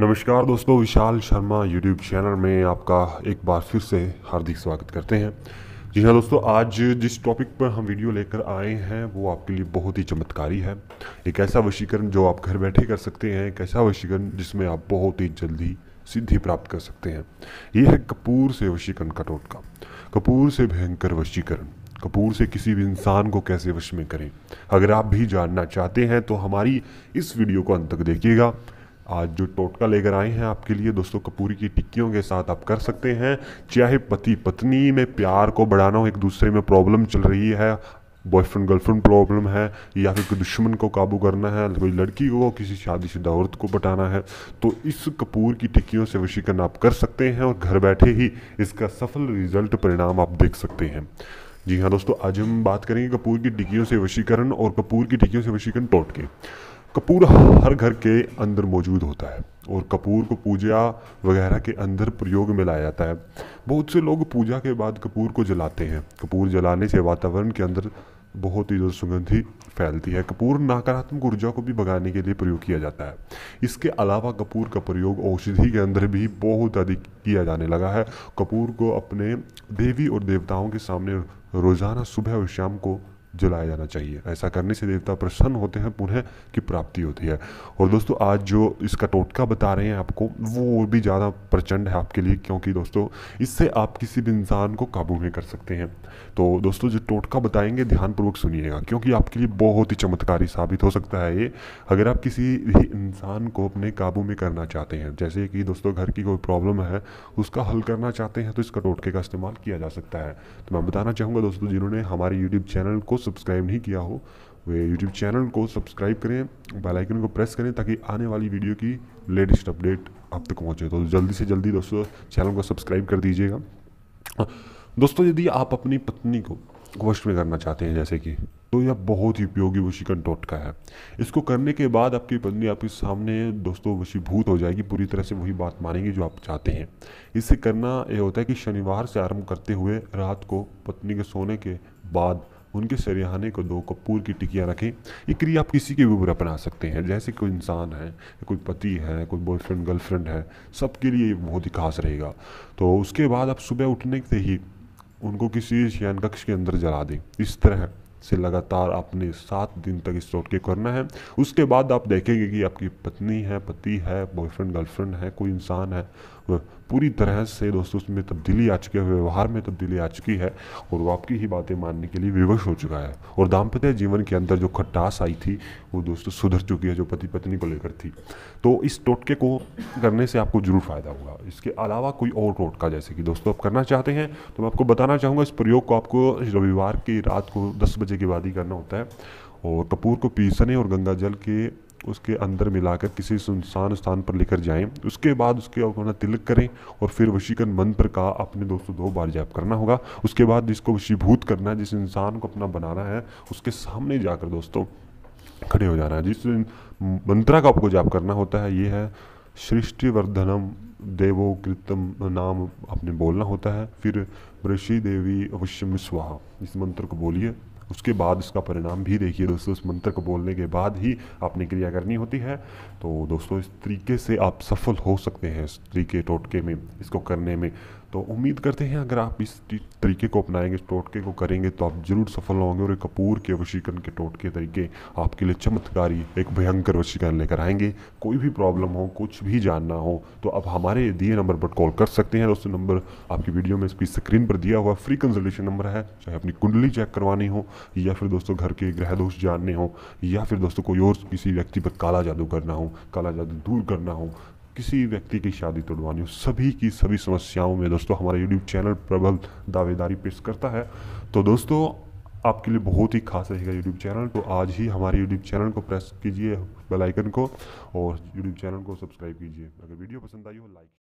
नमस्कार दोस्तों विशाल Sharma YouTube channel में आपका एक बार फिर से हार्दिक स्वागत करते हैं जी हाँ दोस्तों आज जिस टॉपिक पर हम वीडियो लेकर आए हैं वो आपके लिए बहुत ही चमत्कारी है एक ऐसा वशीकरण जो आप घर बैठे कर सकते हैं एक ऐसा वशीकरण जिसमें आप बहुत ही जल्दी सिद्धि प्राप्त कर सकते हैं ये है कपूर से वशीकरण का टोटका कपूर से भयंकर वशीकरण कपूर से किसी भी इंसान को कैसे वश में करें अगर आप भी जानना चाहते हैं तो हमारी इस वीडियो को अंत तक देखिएगा आज जो टोटका लेकर आए हैं आपके लिए दोस्तों कपूरी की टिक्कियों के साथ आप कर सकते हैं चाहे पति पत्नी में प्यार को बढ़ाना हो एक दूसरे में प्रॉब्लम चल रही है बॉयफ्रेंड गर्लफ्रेंड प्रॉब्लम है या फिर कोई दुश्मन को काबू करना है कोई लड़की को किसी शादीशुदा औरत को बटाना है तो इस कपूर की टिक्कियों से वशीकरण आप कर सकते हैं और घर बैठे ही इसका सफल रिजल्ट परिणाम आप देख सकते हैं जी हाँ दोस्तों आज हम बात करेंगे कपूर की टिक्कियों से वशीकरण और कपूर की टिक्कियों से वशीकरण टोटके कपूर हर घर के अंदर मौजूद होता है और कपूर को पूजा वगैरह के अंदर प्रयोग में लाया जाता है बहुत से लोग पूजा के बाद कपूर को जलाते हैं कपूर जलाने से वातावरण के अंदर बहुत ही ज़्यादा सुगंधी फैलती है कपूर नकारात्मक ऊर्जा को भी भगाने के लिए प्रयोग किया जाता है इसके अलावा कपूर का प्रयोग औषधि के अंदर भी बहुत अधिक किया जाने लगा है कपूर को अपने देवी और देवताओं के सामने रोज़ाना सुबह और शाम को जलाया जाना चाहिए ऐसा करने से देवता प्रसन्न होते हैं पुनः की प्राप्ति होती है और दोस्तों आज जो इसका टोटका बता रहे हैं आपको वो भी ज़्यादा प्रचंड है आपके लिए क्योंकि दोस्तों इससे आप किसी भी इंसान को काबू में कर सकते हैं तो दोस्तों जो टोटका बताएंगे ध्यानपूर्वक सुनिएगा क्योंकि आपके लिए बहुत ही चमत्कारी साबित हो सकता है ये अगर आप किसी भी इंसान को अपने काबू में करना चाहते हैं जैसे कि दोस्तों घर की कोई प्रॉब्लम है उसका हल करना चाहते हैं तो इसका टोटके का इस्तेमाल किया जा सकता है तो मैं बताना चाहूँगा दोस्तों जिन्होंने हमारे यूट्यूब चैनल को सब्सक्राइब नहीं किया हो वे यूट्यूब चैनल को सब्सक्राइब करें बेल आइकन को प्रेस करें ताकि आने वाली वीडियो की लेटेस्ट अपडेट आप तक पहुंचे तो जल्दी से जल्दी दोस्तों चैनल को सब्सक्राइब कर दीजिएगा दोस्तों यदि आप अपनी पत्नी को वश में करना चाहते हैं जैसे कि तो यह बहुत ही उपयोगी वशीकरण टोटका है इसको करने के बाद आपकी पत्नी आपके सामने दोस्तों वशीभूत हो जाएगी पूरी तरह से वही बात मानेगी जो आप चाहते हैं इससे करना यह होता है कि शनिवार से आरंभ करते हुए रात को पत्नी के सोने के बाद उनके सरिहाने को दो कपूर की टिकिया रखें ये क्रिया आप किसी के भी ऊपर अपना सकते हैं जैसे कोई इंसान है कोई पति है कोई बॉयफ्रेंड गर्लफ्रेंड है सबके लिए बहुत ही खास रहेगा तो उसके बाद आप सुबह उठने से ही उनको किसी शयन कक्ष के अंदर जला दें इस तरह से लगातार आपने सात दिन तक इस रोड के करना है उसके बाद आप देखेंगे कि आपकी पत्नी है पति है बॉयफ्रेंड गर्लफ्रेंड है कोई इंसान है पूरी तरह से दोस्तों उसमें तब्दीली आ चुकी है व्यवहार में तब्दीली आ चुकी है और वो आपकी ही बातें मानने के लिए विवश हो चुका है और दाम्पत्य जीवन के अंदर जो खटास आई थी वो दोस्तों सुधर चुकी है जो पति पत्नी को लेकर थी तो इस टोटके को करने से आपको जरूर फ़ायदा होगा इसके अलावा कोई और टोटका जैसे कि दोस्तों आप करना चाहते हैं तो मैं आपको बताना चाहूँगा इस प्रयोग को आपको रविवार की रात को दस बजे के बाद ही करना होता है और कपूर को पीसने और गंगा जल के उसके अंदर मिलाकर किसी सुनसान स्थान पर लेकर जाएं उसके बाद उसके अपना तिलक करें और फिर वशीकरण मंत्र का अपने दोस्तों दो बार जाप करना होगा उसके बाद जिसको वशीभूत करना है जिस इंसान को अपना बनाना है उसके सामने जाकर दोस्तों खड़े हो जाना है जिस मंत्रा का आपको जाप करना होता है ये है सृष्टिवर्धनम देवो कृतम नाम आपने बोलना होता है फिर ऋषि देवी अवश्य स्वाहा इस मंत्र को बोलिए उसके बाद उसका परिणाम भी देखिए दोस्तों उस मंत्र को बोलने के बाद ही आपने क्रिया करनी होती है तो दोस्तों इस तरीके से आप सफल हो सकते हैं इस तरीके टोटके में इसको करने में तो उम्मीद करते हैं अगर आप इस तरीके को अपनाएंगे इस टोटके को करेंगे तो आप ज़रूर सफल होंगे और कपूर के वशीकरण के टोटके तरीके आपके लिए चमत्कारी एक भयंकर वशीकरण लेकर आएंगे कोई भी प्रॉब्लम हो कुछ भी जानना हो तो आप हमारे दिए नंबर पर कॉल कर सकते हैं दोस्तों नंबर आपकी वीडियो में इसकी स्क्रीन पर दिया हुआ फ्री कंसल्टेशन नंबर है चाहे अपनी कुंडली चेक करवानी हो या फिर दोस्तों घर के ग्रह दोष जानने हो या फिर दोस्तों कोई और किसी व्यक्ति पर काला जादू करना हो काला जादू दूर करना हो किसी व्यक्ति की शादी तोड़वानी हो सभी की सभी समस्याओं में दोस्तों हमारा यूट्यूब चैनल प्रबल दावेदारी पेश करता है तो दोस्तों आपके लिए बहुत ही खास रहेगा यूट्यूब चैनल तो आज ही हमारे यूट्यूब चैनल को प्रेस कीजिए बेल आइकन को और यूट्यूब चैनल को सब्सक्राइब कीजिए अगर वीडियो पसंद आई हो लाइक